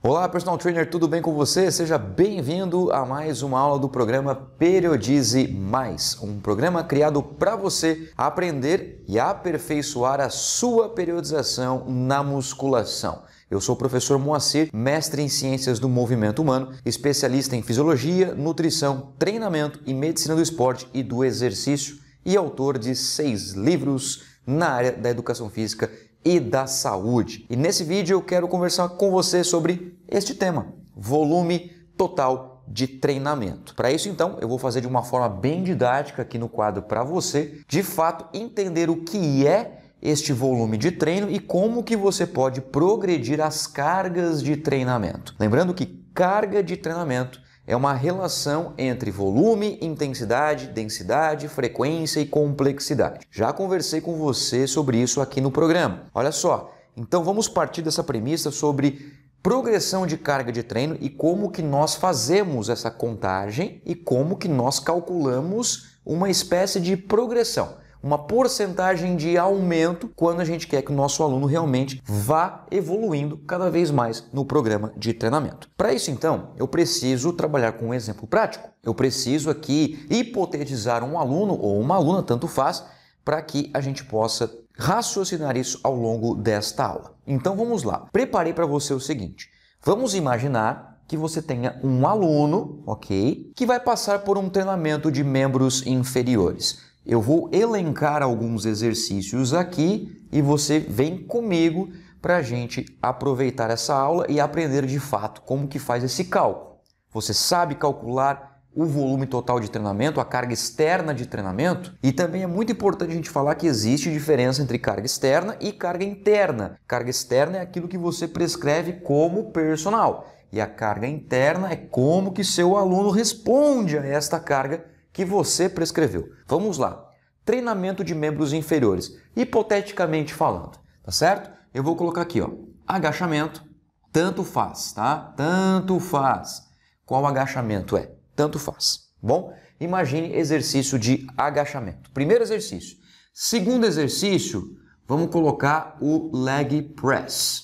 Olá, personal trainer, tudo bem com você? Seja bem-vindo a mais uma aula do programa Periodize Mais, um programa criado para você aprender e aperfeiçoar a sua periodização na musculação. Eu sou o professor Moacir, mestre em Ciências do Movimento Humano, especialista em fisiologia, nutrição, treinamento e medicina do esporte e do exercício e autor de seis livros na área da educação física e da saúde. E nesse vídeo eu quero conversar com você sobre este tema, volume total de treinamento. Para isso então, eu vou fazer de uma forma bem didática aqui no quadro para você, de fato entender o que é este volume de treino e como que você pode progredir as cargas de treinamento. Lembrando que carga de treinamento é uma relação entre volume, intensidade, densidade, frequência e complexidade. Já conversei com você sobre isso aqui no programa. Olha só, então vamos partir dessa premissa sobre progressão de carga de treino e como que nós fazemos essa contagem e como que nós calculamos uma espécie de progressão uma porcentagem de aumento quando a gente quer que o nosso aluno realmente vá evoluindo cada vez mais no programa de treinamento. Para isso, então, eu preciso trabalhar com um exemplo prático. Eu preciso aqui hipotetizar um aluno ou uma aluna, tanto faz, para que a gente possa raciocinar isso ao longo desta aula. Então vamos lá. Preparei para você o seguinte. Vamos imaginar que você tenha um aluno, ok, que vai passar por um treinamento de membros inferiores. Eu vou elencar alguns exercícios aqui e você vem comigo para a gente aproveitar essa aula e aprender de fato como que faz esse cálculo. Você sabe calcular o volume total de treinamento, a carga externa de treinamento, e também é muito importante a gente falar que existe diferença entre carga externa e carga interna. Carga externa é aquilo que você prescreve como personal, e a carga interna é como que seu aluno responde a esta carga que você prescreveu. Vamos lá. Treinamento de membros inferiores, hipoteticamente falando, tá certo? Eu vou colocar aqui, ó, agachamento, tanto faz, tá? Tanto faz. Qual agachamento é? Tanto faz. Tá bom, imagine exercício de agachamento. Primeiro exercício. Segundo exercício, vamos colocar o leg press.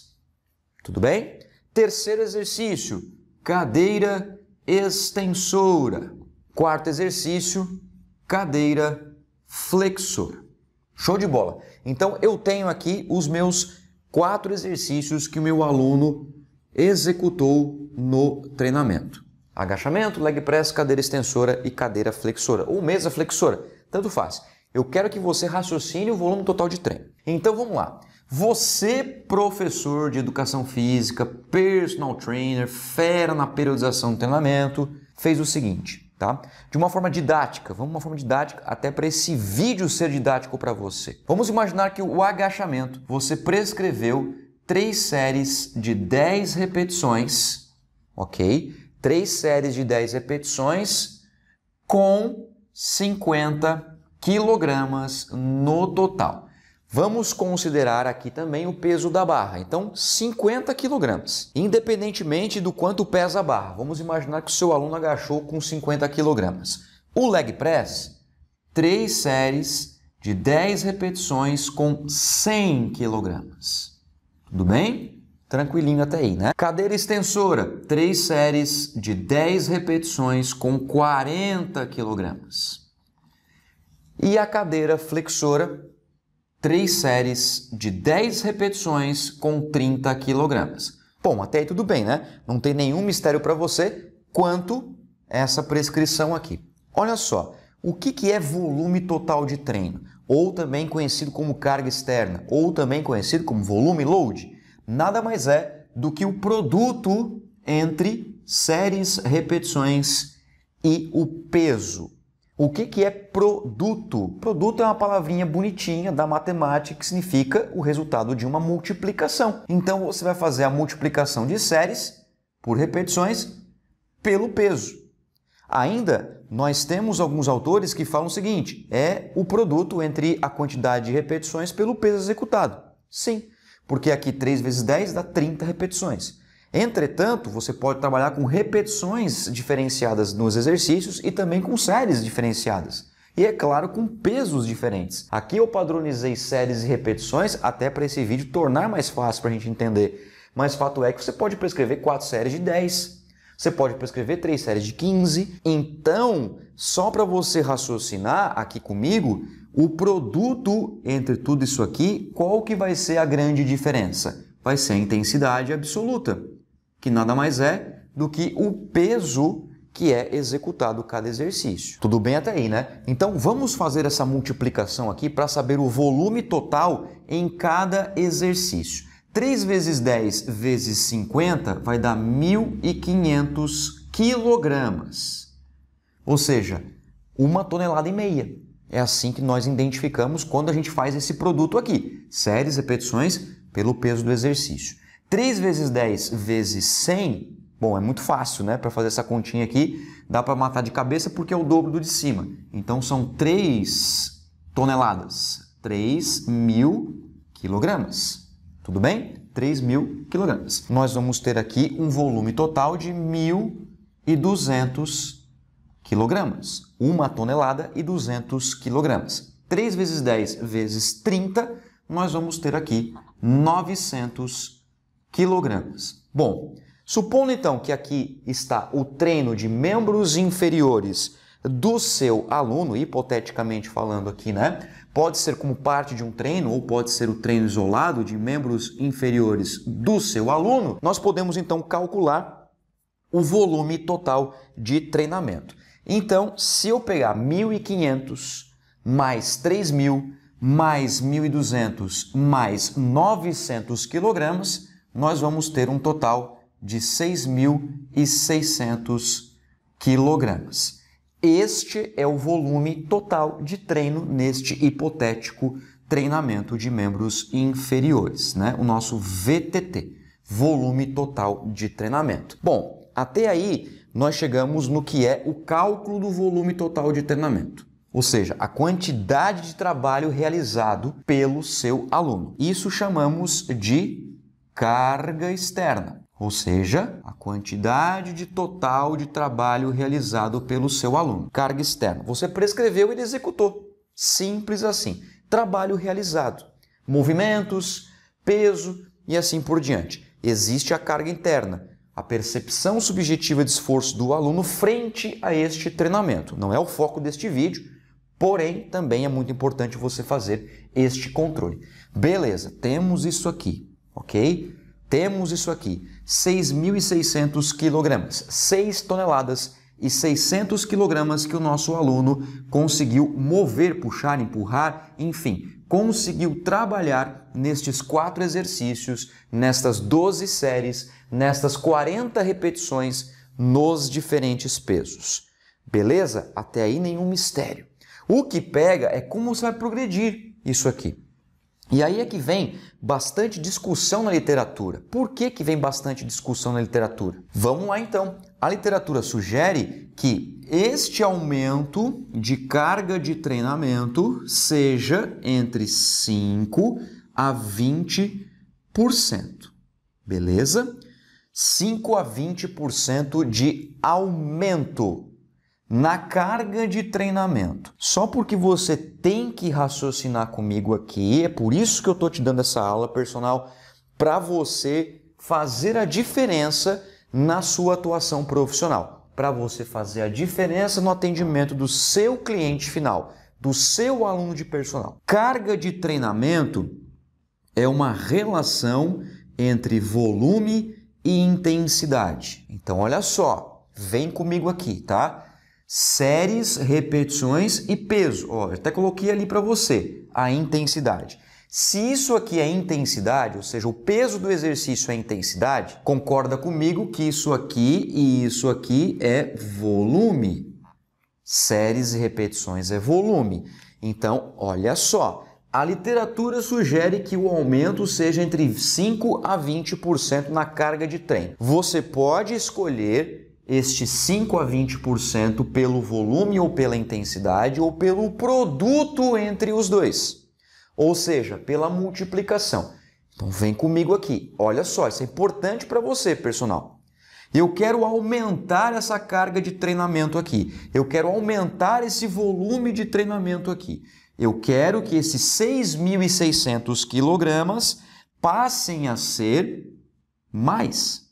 Tudo bem? Terceiro exercício, cadeira extensora. Quarto exercício, cadeira flexora. Show de bola! Então eu tenho aqui os meus quatro exercícios que o meu aluno executou no treinamento. Agachamento, leg press, cadeira extensora e cadeira flexora, ou mesa flexora, tanto faz. Eu quero que você raciocine o volume total de treino. Então vamos lá. Você, professor de educação física, personal trainer, fera na periodização do treinamento, fez o seguinte: tá? De uma forma didática, vamos uma forma didática até para esse vídeo ser didático para você. Vamos imaginar que o agachamento você prescreveu três séries de 10 repetições, ok? Três séries de 10 repetições com 50 quilogramas no total. Vamos considerar aqui também o peso da barra, então 50 kg. Independentemente do quanto pesa a barra, vamos imaginar que o seu aluno agachou com 50 kg. O leg press, três séries de 10 repetições com 100 kg. Tudo bem? Tranquilinho até aí, né? Cadeira extensora, três séries de 10 repetições com 40 kg. E a cadeira flexora, três séries de 10 repetições com 30 kg. Bom, até aí tudo bem, né? Não tem nenhum mistério para você quanto essa prescrição aqui. Olha só, o que, que é volume total de treino? Ou também conhecido como carga externa, ou também conhecido como volume load? Nada mais é do que o produto entre séries, repetições e o peso. O que, que é produto? Produto é uma palavrinha bonitinha da matemática que significa o resultado de uma multiplicação. Então você vai fazer a multiplicação de séries por repetições pelo peso. Ainda, nós temos alguns autores que falam o seguinte: é o produto entre a quantidade de repetições pelo peso executado. Sim, porque aqui 3 vezes 10 dá 30 repetições. Entretanto, você pode trabalhar com repetições diferenciadas nos exercícios e também com séries diferenciadas. E é claro, com pesos diferentes. Aqui eu padronizei séries e repetições até para esse vídeo tornar mais fácil para a gente entender. Mas fato é que você pode prescrever 4 séries de 10, você pode prescrever 3 séries de 15. Então, só para você raciocinar aqui comigo, o produto entre tudo isso aqui, qual que vai ser a grande diferença? Vai ser a intensidade absoluta que nada mais é do que o peso que é executado cada exercício. Tudo bem até aí, né? Então vamos fazer essa multiplicação aqui para saber o volume total em cada exercício. 3 vezes 10 vezes 50 vai dar 1.500 quilogramas, ou seja, uma tonelada e meia. É assim que nós identificamos quando a gente faz esse produto aqui, séries, repetições, pelo peso do exercício. 3 vezes 10 vezes 100, bom, é muito fácil, né? Para fazer essa continha aqui, dá para matar de cabeça porque é o dobro do de cima. Então são 3 toneladas, 3 mil quilogramas. Tudo bem? 3 mil quilogramas. Nós vamos ter aqui um volume total de 1.200 quilogramas. Uma tonelada e 200 quilogramas. 3 vezes 10 vezes 30, nós vamos ter aqui 900 quilogramas quilogramas. Bom, supondo então que aqui está o treino de membros inferiores do seu aluno, hipoteticamente falando aqui, né? Pode ser como parte de um treino ou pode ser o treino isolado de membros inferiores do seu aluno. Nós podemos então calcular o volume total de treinamento. Então, se eu pegar 1500 mais 3000 mais 1200 mais 900 quilogramas, nós vamos ter um total de 6.600 quilogramas. Este é o volume total de treino neste hipotético treinamento de membros inferiores, né? O nosso VTT, volume total de treinamento. Bom, até aí nós chegamos no que é o cálculo do volume total de treinamento ou seja, a quantidade de trabalho realizado pelo seu aluno. Isso chamamos de carga externa, ou seja, a quantidade de total de trabalho realizado pelo seu aluno. Carga externa. Você prescreveu, ele executou. Simples assim. Trabalho realizado. Movimentos, peso e assim por diante. Existe a carga interna, a percepção subjetiva de esforço do aluno frente a este treinamento. Não é o foco deste vídeo, porém também é muito importante você fazer este controle. Beleza, temos isso aqui ok? Temos isso aqui, 6.600 quilogramas, 6 toneladas e 600 quilogramas que o nosso aluno conseguiu mover, puxar, empurrar, enfim, conseguiu trabalhar nestes quatro exercícios, nestas 12 séries, nestas 40 repetições nos diferentes pesos. Beleza? Até aí nenhum mistério. O que pega é como você vai progredir isso aqui. E aí é que vem bastante discussão na literatura. Por que, que vem bastante discussão na literatura? Vamos lá então. A literatura sugere que este aumento de carga de treinamento seja entre 5 a 20%. Beleza? 5 a 20% de aumento na carga de treinamento. Só porque você tem que raciocinar comigo aqui, é por isso que eu estou te dando essa aula personal para você fazer a diferença na sua atuação profissional, para você fazer a diferença no atendimento do seu cliente final, do seu aluno de personal. Carga de treinamento é uma relação entre volume e intensidade. Então olha só, vem comigo aqui, tá? séries, repetições e peso. Ó, até coloquei ali para você a intensidade. Se isso aqui é intensidade, ou seja, o peso do exercício é intensidade, concorda comigo que isso aqui e isso aqui é volume. Séries e repetições é volume. Então, olha só, a literatura sugere que o aumento seja entre 5 a 20% na carga de treino. Você pode escolher este 5 a 20% pelo volume ou pela intensidade ou pelo produto entre os dois, ou seja, pela multiplicação. Então vem comigo aqui. Olha só, isso é importante para você, personal. Eu quero aumentar essa carga de treinamento aqui. Eu quero aumentar esse volume de treinamento aqui. Eu quero que esses 6.600 quilogramas passem a ser mais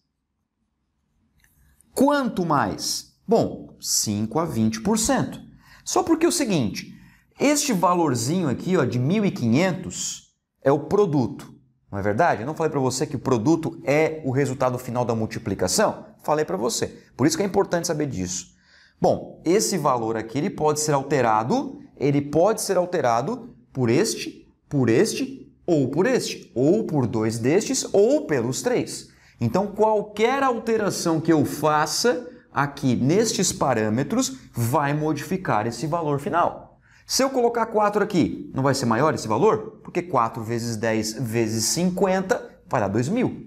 Quanto mais? Bom, 5 a 20%. Só porque é o seguinte, este valorzinho aqui ó, de 1.500 é o produto, não é verdade? Eu não falei para você que o produto é o resultado final da multiplicação? Falei para você. Por isso que é importante saber disso. Bom, esse valor aqui ele pode ser alterado, ele pode ser alterado por este, por este ou por este, ou por dois destes, ou pelos três. Então, qualquer alteração que eu faça aqui nestes parâmetros vai modificar esse valor final. Se eu colocar 4 aqui, não vai ser maior esse valor? Porque 4 vezes 10 vezes 50 vai dar 2.000.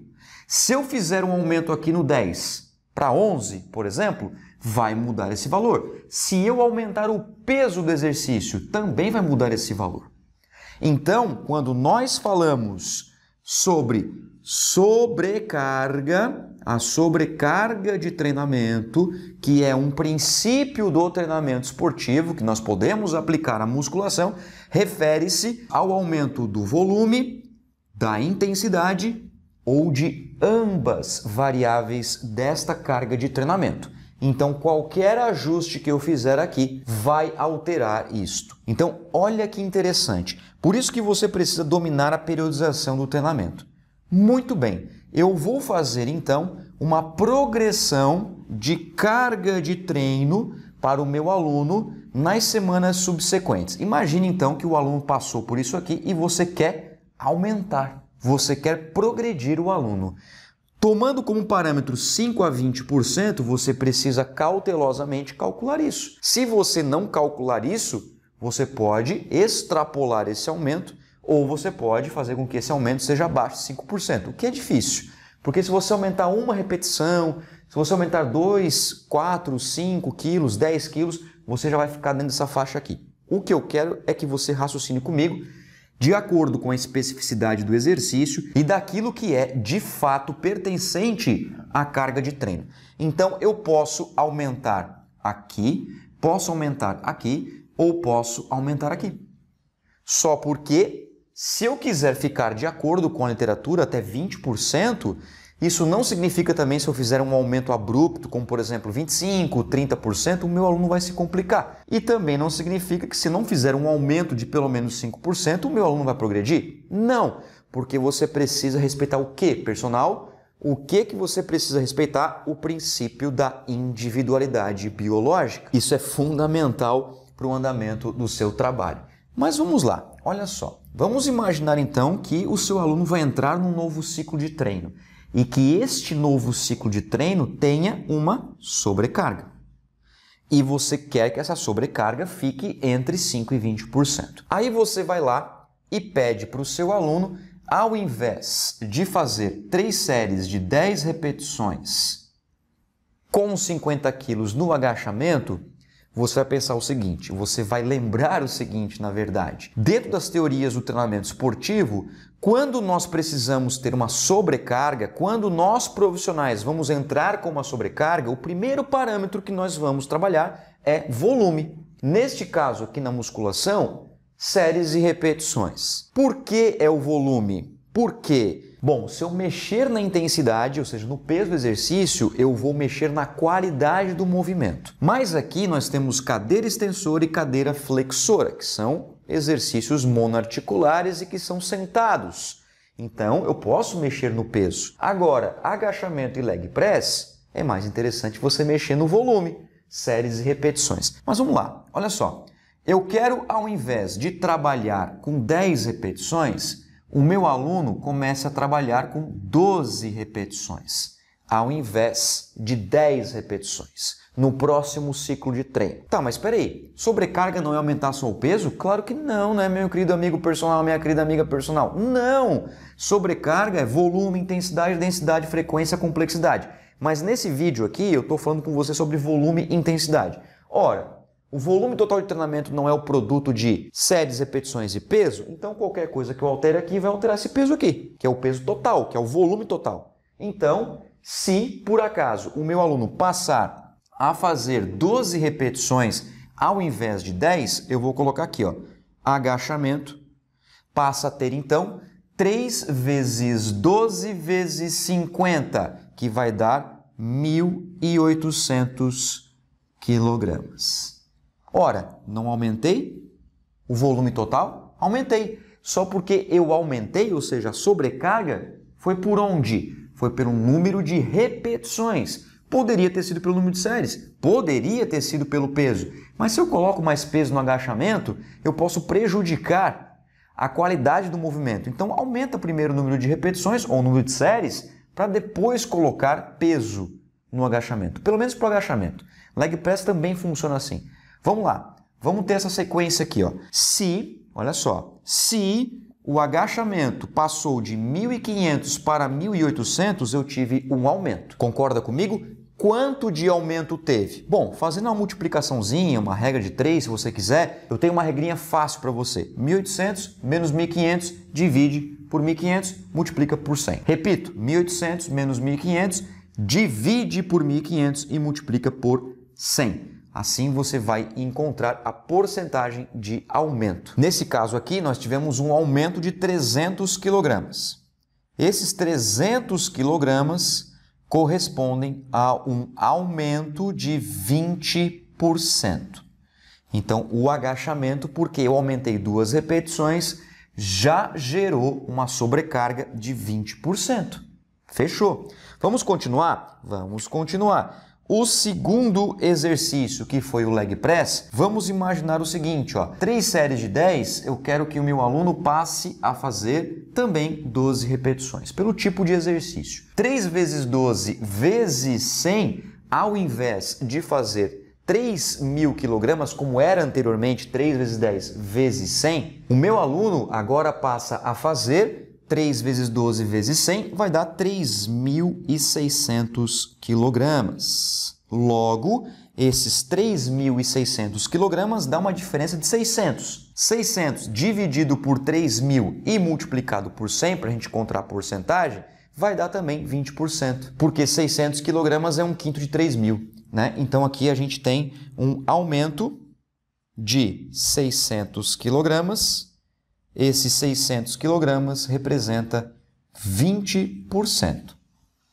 Se eu fizer um aumento aqui no 10 para 11, por exemplo, vai mudar esse valor. Se eu aumentar o peso do exercício, também vai mudar esse valor. Então, quando nós falamos sobre sobrecarga, a sobrecarga de treinamento, que é um princípio do treinamento esportivo que nós podemos aplicar à musculação, refere-se ao aumento do volume, da intensidade ou de ambas variáveis desta carga de treinamento. Então, qualquer ajuste que eu fizer aqui vai alterar isto. Então, olha que interessante. Por isso que você precisa dominar a periodização do treinamento. Muito bem, eu vou fazer então uma progressão de carga de treino para o meu aluno nas semanas subsequentes. Imagine então que o aluno passou por isso aqui e você quer aumentar, você quer progredir o aluno. Tomando como parâmetro 5 a 20%, você precisa cautelosamente calcular isso. Se você não calcular isso, você pode extrapolar esse aumento ou você pode fazer com que esse aumento seja abaixo de 5%, o que é difícil, porque se você aumentar uma repetição, se você aumentar 2, 4, 5 quilos, 10 quilos, você já vai ficar dentro dessa faixa aqui. O que eu quero é que você raciocine comigo de acordo com a especificidade do exercício e daquilo que é de fato pertencente à carga de treino. Então eu posso aumentar aqui, posso aumentar aqui ou posso aumentar aqui. Só porque se eu quiser ficar de acordo com a literatura até 20%, isso não significa também se eu fizer um aumento abrupto, como por exemplo 25, 30%, o meu aluno vai se complicar. E também não significa que se não fizer um aumento de pelo menos 5%, o meu aluno vai progredir. Não, porque você precisa respeitar o que, personal? O que que você precisa respeitar? O princípio da individualidade biológica. Isso é fundamental para o andamento do seu trabalho. Mas vamos lá, olha só. Vamos imaginar então que o seu aluno vai entrar num novo ciclo de treino e que este novo ciclo de treino tenha uma sobrecarga. E você quer que essa sobrecarga fique entre 5% e 20%. Aí você vai lá e pede para o seu aluno, ao invés de fazer três séries de 10 repetições com 50 quilos no agachamento, você vai pensar o seguinte, você vai lembrar o seguinte, na verdade. Dentro das teorias do treinamento esportivo, quando nós precisamos ter uma sobrecarga, quando nós profissionais vamos entrar com uma sobrecarga, o primeiro parâmetro que nós vamos trabalhar é volume. Neste caso aqui na musculação, séries e repetições. Por que é o volume? Porque Bom, se eu mexer na intensidade, ou seja, no peso do exercício, eu vou mexer na qualidade do movimento. Mas aqui nós temos cadeira extensora e cadeira flexora, que são exercícios monoarticulares e que são sentados. Então, eu posso mexer no peso. Agora, agachamento e leg press é mais interessante você mexer no volume, séries e repetições. Mas vamos lá, olha só. Eu quero, ao invés de trabalhar com 10 repetições, o meu aluno comece a trabalhar com 12 repetições, ao invés de 10 repetições, no próximo ciclo de treino. Tá, mas espera aí, sobrecarga não é aumentar só o peso? Claro que não, né, meu querido amigo personal, minha querida amiga personal? Não! Sobrecarga é volume, intensidade, densidade, frequência, complexidade. Mas nesse vídeo aqui eu estou falando com você sobre volume e intensidade. Ora, o volume total de treinamento não é o produto de séries, repetições e peso, então qualquer coisa que eu altere aqui vai alterar esse peso aqui, que é o peso total, que é o volume total. Então, se por acaso o meu aluno passar a fazer 12 repetições ao invés de 10, eu vou colocar aqui, ó, agachamento, passa a ter então 3 vezes 12 vezes 50, que vai dar 1.800 quilogramas. Ora, não aumentei o volume total? Aumentei. Só porque eu aumentei, ou seja, a sobrecarga, foi por onde? Foi pelo número de repetições. Poderia ter sido pelo número de séries, poderia ter sido pelo peso. Mas se eu coloco mais peso no agachamento, eu posso prejudicar a qualidade do movimento. Então aumenta primeiro o número de repetições ou o número de séries para depois colocar peso no agachamento. Pelo menos para o agachamento. Leg press também funciona assim. Vamos lá. Vamos ter essa sequência aqui, ó. Se, olha só, se o agachamento passou de 1500 para 1800, eu tive um aumento. Concorda comigo? Quanto de aumento teve? Bom, fazendo uma multiplicaçãozinha, uma regra de 3, se você quiser, eu tenho uma regrinha fácil para você. 1800 menos 1500 divide por 1500, multiplica por 100. Repito, 1800 menos 1500 divide por 1500 e multiplica por 100. Assim você vai encontrar a porcentagem de aumento. Nesse caso aqui, nós tivemos um aumento de 300 kg. Esses 300 kg correspondem a um aumento de 20%. Então, o agachamento, porque eu aumentei duas repetições, já gerou uma sobrecarga de 20%. Fechou. Vamos continuar? Vamos continuar. O segundo exercício, que foi o leg press, vamos imaginar o seguinte, ó, três séries de 10, eu quero que o meu aluno passe a fazer também 12 repetições, pelo tipo de exercício. 3 vezes 12 vezes 100, ao invés de fazer 3 mil quilogramas, como era anteriormente, 3 vezes 10 vezes 100, o meu aluno agora passa a fazer 3 vezes 12 vezes 100 vai dar 3.600 kg. Logo, esses 3.600 kg dá uma diferença de 600. 600 dividido por 3.000 e multiplicado por 100 para a gente encontrar a porcentagem, vai dar também 20%, porque 600 kg é um quinto de 3.000. Né? Então, aqui a gente tem um aumento de 600 quilogramas esses 600 quilogramas representa 20%.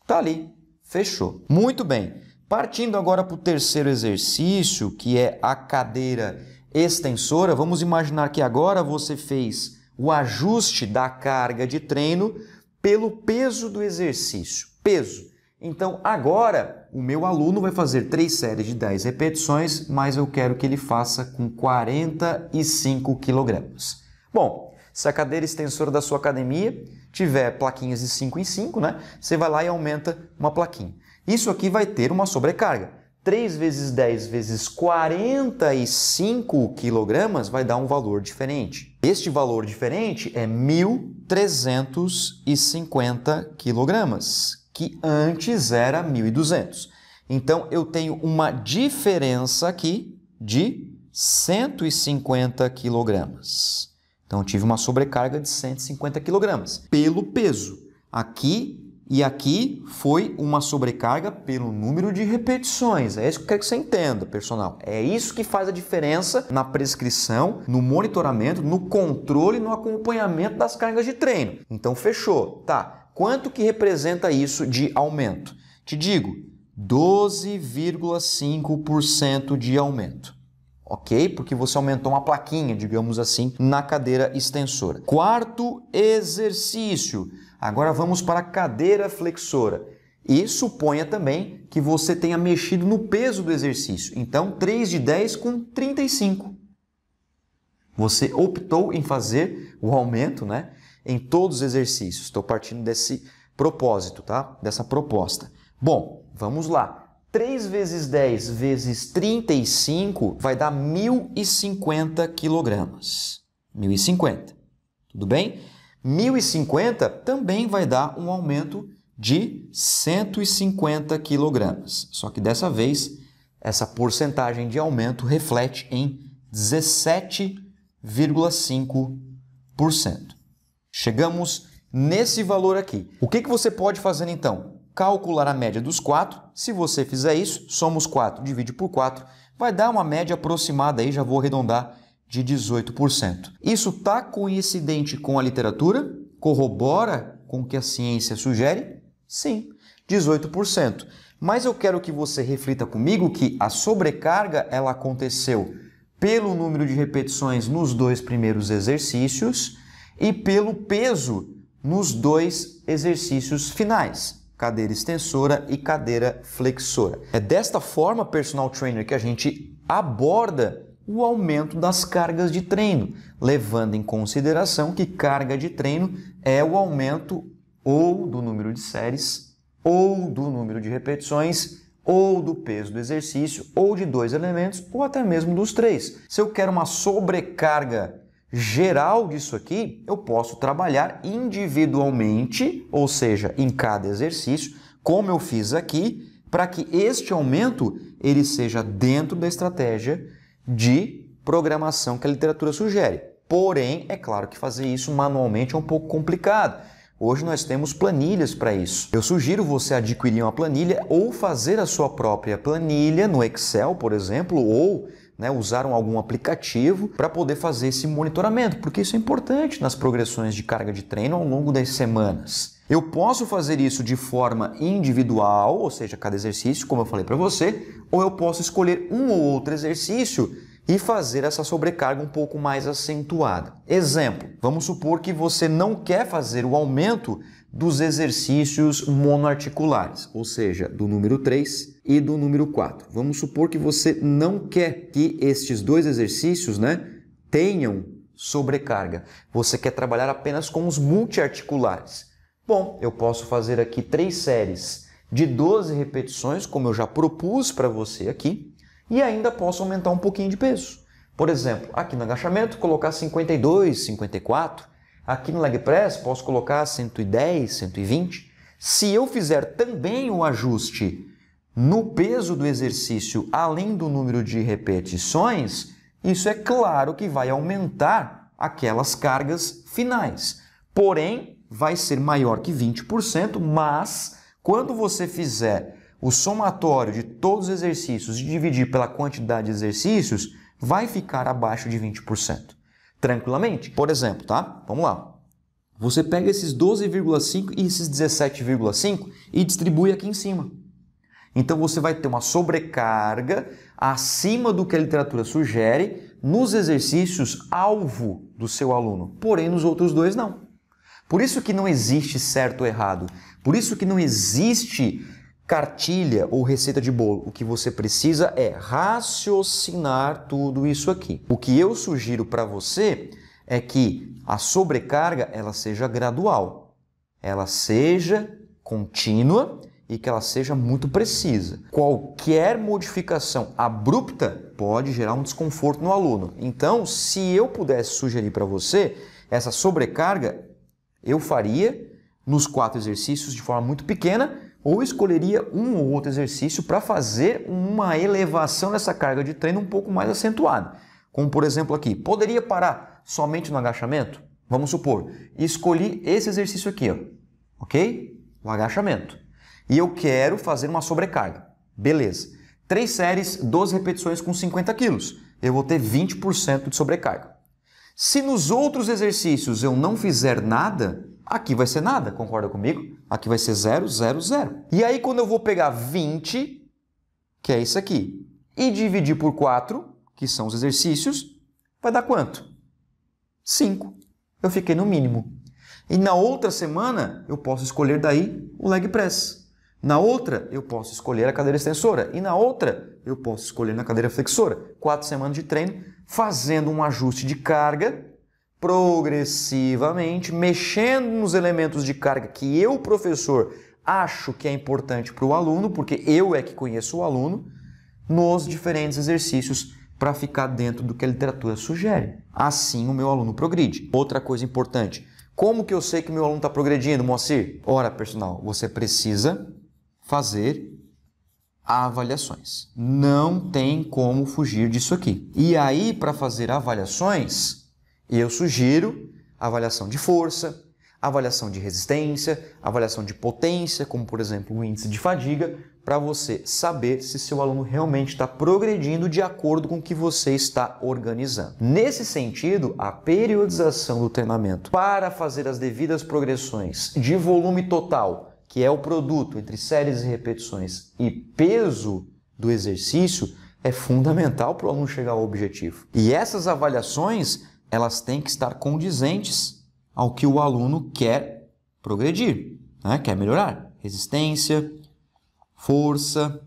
Tá ali, fechou. Muito bem. Partindo agora para o terceiro exercício, que é a cadeira extensora, vamos imaginar que agora você fez o ajuste da carga de treino pelo peso do exercício. Peso. Então, agora, o meu aluno vai fazer três séries de 10 repetições, mas eu quero que ele faça com 45 quilogramas. Bom, se a cadeira extensora da sua academia tiver plaquinhas de 5 em 5, né, você vai lá e aumenta uma plaquinha. Isso aqui vai ter uma sobrecarga. 3 vezes 10 vezes 45 kg vai dar um valor diferente. Este valor diferente é 1.350 kg, que antes era 1.200. Então, eu tenho uma diferença aqui de 150 quilogramas. Então tive uma sobrecarga de 150 kg pelo peso. Aqui e aqui foi uma sobrecarga pelo número de repetições. É isso que eu quero que você entenda, personal. É isso que faz a diferença na prescrição, no monitoramento, no controle, no acompanhamento das cargas de treino. Então fechou, tá? Quanto que representa isso de aumento? Te digo, 12,5% de aumento ok? Porque você aumentou uma plaquinha, digamos assim, na cadeira extensora. Quarto exercício. Agora vamos para a cadeira flexora. E suponha também que você tenha mexido no peso do exercício. Então, 3 de 10 com 35. Você optou em fazer o aumento né, em todos os exercícios. Estou partindo desse propósito, tá? Dessa proposta. Bom, vamos lá. 3 vezes 10 vezes 35 vai dar 1.050 kg. 1.050, tudo bem? 1.050 também vai dar um aumento de 150 kg. Só que dessa vez, essa porcentagem de aumento reflete em 17,5%. Chegamos nesse valor aqui. O que, que você pode fazer então? Calcular a média dos quatro se você fizer isso, somos 4, divide por 4, vai dar uma média aproximada aí, já vou arredondar, de 18%. Isso está coincidente com a literatura? Corrobora com o que a ciência sugere? Sim, 18%. Mas eu quero que você reflita comigo que a sobrecarga ela aconteceu pelo número de repetições nos dois primeiros exercícios e pelo peso nos dois exercícios finais cadeira extensora e cadeira flexora. É desta forma, personal trainer, que a gente aborda o aumento das cargas de treino, levando em consideração que carga de treino é o aumento ou do número de séries, ou do número de repetições, ou do peso do exercício, ou de dois elementos, ou até mesmo dos três. Se eu quero uma sobrecarga geral disso aqui, eu posso trabalhar individualmente, ou seja, em cada exercício, como eu fiz aqui, para que este aumento ele seja dentro da estratégia de programação que a literatura sugere. Porém, é claro que fazer isso manualmente é um pouco complicado. Hoje nós temos planilhas para isso. Eu sugiro você adquirir uma planilha ou fazer a sua própria planilha no Excel, por exemplo, ou né, usaram algum aplicativo para poder fazer esse monitoramento, porque isso é importante nas progressões de carga de treino ao longo das semanas. Eu posso fazer isso de forma individual, ou seja, cada exercício, como eu falei para você, ou eu posso escolher um ou outro exercício e fazer essa sobrecarga um pouco mais acentuada. Exemplo, vamos supor que você não quer fazer o aumento dos exercícios monoarticulares, ou seja, do número 3 e do número 4. Vamos supor que você não quer que estes dois exercícios né, tenham sobrecarga. Você quer trabalhar apenas com os multiarticulares. Bom, eu posso fazer aqui três séries de 12 repetições, como eu já propus para você aqui, e ainda posso aumentar um pouquinho de peso. Por exemplo, aqui no agachamento, colocar 52, 54, Aqui no leg press posso colocar 110, 120. Se eu fizer também o um ajuste no peso do exercício, além do número de repetições, isso é claro que vai aumentar aquelas cargas finais. Porém, vai ser maior que 20%, mas quando você fizer o somatório de todos os exercícios e dividir pela quantidade de exercícios, vai ficar abaixo de 20% tranquilamente. Por exemplo, tá? Vamos lá. Você pega esses 12,5 e esses 17,5 e distribui aqui em cima. Então você vai ter uma sobrecarga acima do que a literatura sugere nos exercícios alvo do seu aluno, porém nos outros dois não. Por isso que não existe certo ou errado. Por isso que não existe cartilha ou receita de bolo. O que você precisa é raciocinar tudo isso aqui. O que eu sugiro para você é que a sobrecarga ela seja gradual, ela seja contínua e que ela seja muito precisa. Qualquer modificação abrupta pode gerar um desconforto no aluno. Então, se eu pudesse sugerir para você essa sobrecarga, eu faria nos quatro exercícios de forma muito pequena ou escolheria um ou outro exercício para fazer uma elevação dessa carga de treino um pouco mais acentuada. Como por exemplo aqui, poderia parar somente no agachamento? Vamos supor, escolhi esse exercício aqui, ó, ok? O agachamento. E eu quero fazer uma sobrecarga. Beleza. Três séries, 12 repetições com 50 quilos. Eu vou ter 20% de sobrecarga. Se nos outros exercícios eu não fizer nada, Aqui vai ser nada, concorda comigo? Aqui vai ser 0, 0, 0. E aí, quando eu vou pegar 20, que é isso aqui, e dividir por 4, que são os exercícios, vai dar quanto? 5. Eu fiquei no mínimo. E na outra semana, eu posso escolher daí o leg press. Na outra, eu posso escolher a cadeira extensora. E na outra, eu posso escolher na cadeira flexora. Quatro semanas de treino, fazendo um ajuste de carga progressivamente, mexendo nos elementos de carga que eu, professor, acho que é importante para o aluno, porque eu é que conheço o aluno, nos diferentes exercícios para ficar dentro do que a literatura sugere. Assim o meu aluno progride. Outra coisa importante, como que eu sei que meu aluno está progredindo, Moacir? Ora, personal, você precisa fazer avaliações. Não tem como fugir disso aqui. E aí, para fazer avaliações, e eu sugiro avaliação de força, avaliação de resistência, avaliação de potência, como por exemplo o índice de fadiga, para você saber se seu aluno realmente está progredindo de acordo com o que você está organizando. Nesse sentido, a periodização do treinamento para fazer as devidas progressões de volume total, que é o produto entre séries e repetições, e peso do exercício, é fundamental para o aluno chegar ao objetivo. E essas avaliações elas têm que estar condizentes ao que o aluno quer progredir, né? quer melhorar. Resistência, força,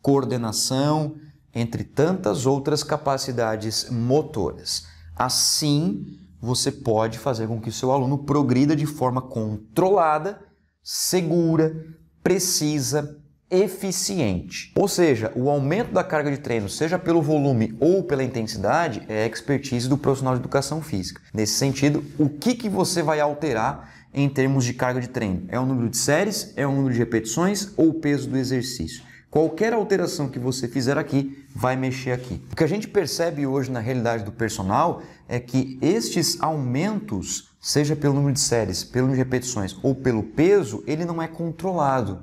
coordenação, entre tantas outras capacidades motoras. Assim, você pode fazer com que seu aluno progrida de forma controlada, segura, precisa, eficiente. Ou seja, o aumento da carga de treino, seja pelo volume ou pela intensidade, é a expertise do profissional de educação física. Nesse sentido, o que, que você vai alterar em termos de carga de treino? É o número de séries? É o número de repetições ou o peso do exercício? Qualquer alteração que você fizer aqui vai mexer aqui. O que a gente percebe hoje na realidade do personal é que estes aumentos, seja pelo número de séries, pelo número de repetições ou pelo peso, ele não é controlado.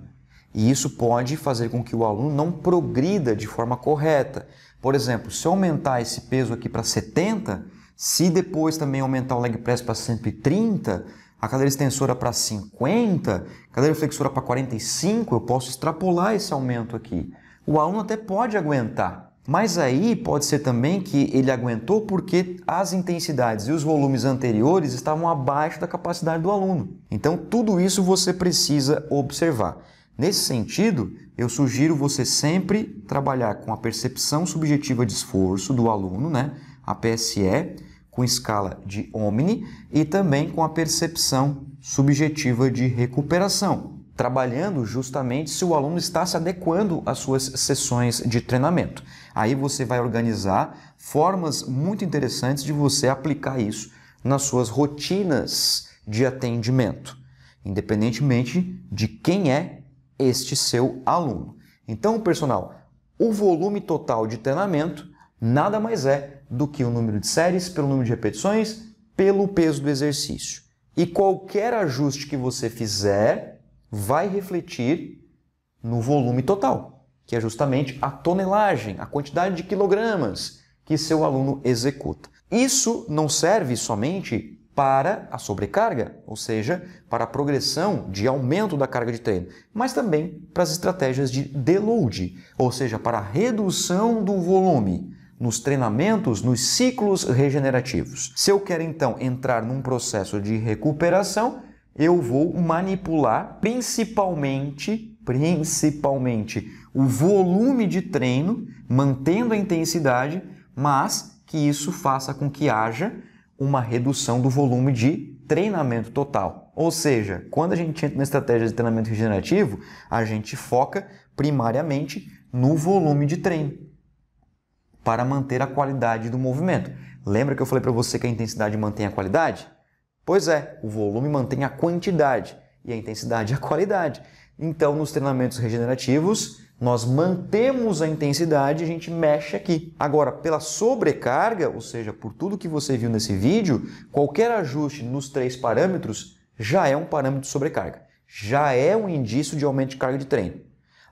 E isso pode fazer com que o aluno não progrida de forma correta. Por exemplo, se eu aumentar esse peso aqui para 70, se depois também aumentar o leg press para 130, a cadeira extensora para 50, cadeira flexora para 45, eu posso extrapolar esse aumento aqui. O aluno até pode aguentar, mas aí pode ser também que ele aguentou porque as intensidades e os volumes anteriores estavam abaixo da capacidade do aluno. Então, tudo isso você precisa observar. Nesse sentido, eu sugiro você sempre trabalhar com a percepção subjetiva de esforço do aluno, né? a PSE, com escala de Omni e também com a percepção subjetiva de recuperação, trabalhando justamente se o aluno está se adequando às suas sessões de treinamento. Aí você vai organizar formas muito interessantes de você aplicar isso nas suas rotinas de atendimento, independentemente de quem é este seu aluno. Então, personal, o volume total de treinamento nada mais é do que o número de séries pelo número de repetições pelo peso do exercício. E qualquer ajuste que você fizer vai refletir no volume total, que é justamente a tonelagem, a quantidade de quilogramas que seu aluno executa. Isso não serve somente para a sobrecarga, ou seja, para a progressão de aumento da carga de treino, mas também para as estratégias de deload, ou seja, para a redução do volume nos treinamentos, nos ciclos regenerativos. Se eu quero então entrar num processo de recuperação, eu vou manipular principalmente, principalmente o volume de treino, mantendo a intensidade, mas que isso faça com que haja uma redução do volume de treinamento total. Ou seja, quando a gente entra na estratégia de treinamento regenerativo, a gente foca primariamente no volume de treino para manter a qualidade do movimento. Lembra que eu falei para você que a intensidade mantém a qualidade? Pois é, o volume mantém a quantidade e a intensidade é a qualidade. Então, nos treinamentos regenerativos, nós mantemos a intensidade, a gente mexe aqui. Agora, pela sobrecarga, ou seja, por tudo que você viu nesse vídeo, qualquer ajuste nos três parâmetros já é um parâmetro de sobrecarga, já é um indício de aumento de carga de treino.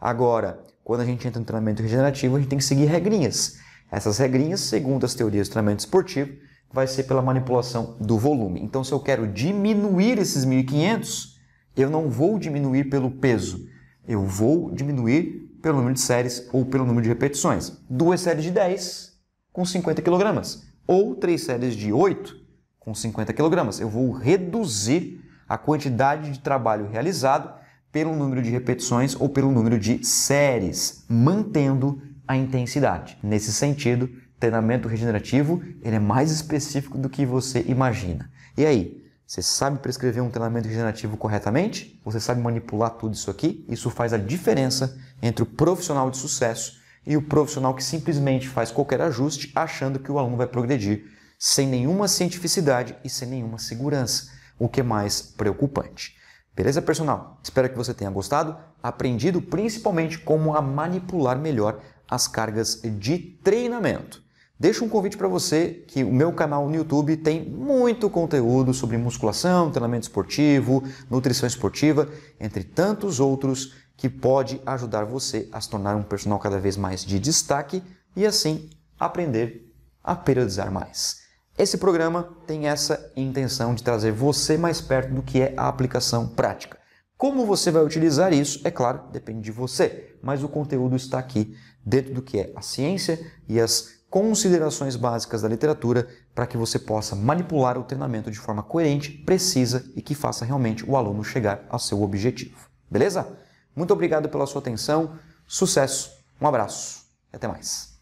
Agora, quando a gente entra no treinamento regenerativo, a gente tem que seguir regrinhas. Essas regrinhas, segundo as teorias do treinamento esportivo, vai ser pela manipulação do volume. Então, se eu quero diminuir esses 1500, eu não vou diminuir pelo peso, eu vou diminuir pelo número de séries ou pelo número de repetições. Duas séries de 10 com 50 kg, ou três séries de 8 com 50 kg. Eu vou reduzir a quantidade de trabalho realizado pelo número de repetições ou pelo número de séries, mantendo a intensidade. Nesse sentido, treinamento regenerativo ele é mais específico do que você imagina. E aí, você sabe prescrever um treinamento regenerativo corretamente? Você sabe manipular tudo isso aqui? Isso faz a diferença entre o profissional de sucesso e o profissional que simplesmente faz qualquer ajuste achando que o aluno vai progredir sem nenhuma cientificidade e sem nenhuma segurança, o que é mais preocupante. Beleza, personal? Espero que você tenha gostado, aprendido principalmente como a manipular melhor as cargas de treinamento. Deixo um convite para você que o meu canal no YouTube tem muito conteúdo sobre musculação, treinamento esportivo, nutrição esportiva, entre tantos outros que pode ajudar você a se tornar um personal cada vez mais de destaque e assim aprender a periodizar mais. Esse programa tem essa intenção de trazer você mais perto do que é a aplicação prática. Como você vai utilizar isso, é claro, depende de você, mas o conteúdo está aqui dentro do que é a ciência e as considerações básicas da literatura para que você possa manipular o treinamento de forma coerente, precisa e que faça realmente o aluno chegar ao seu objetivo. Beleza? Muito obrigado pela sua atenção, sucesso, um abraço e até mais.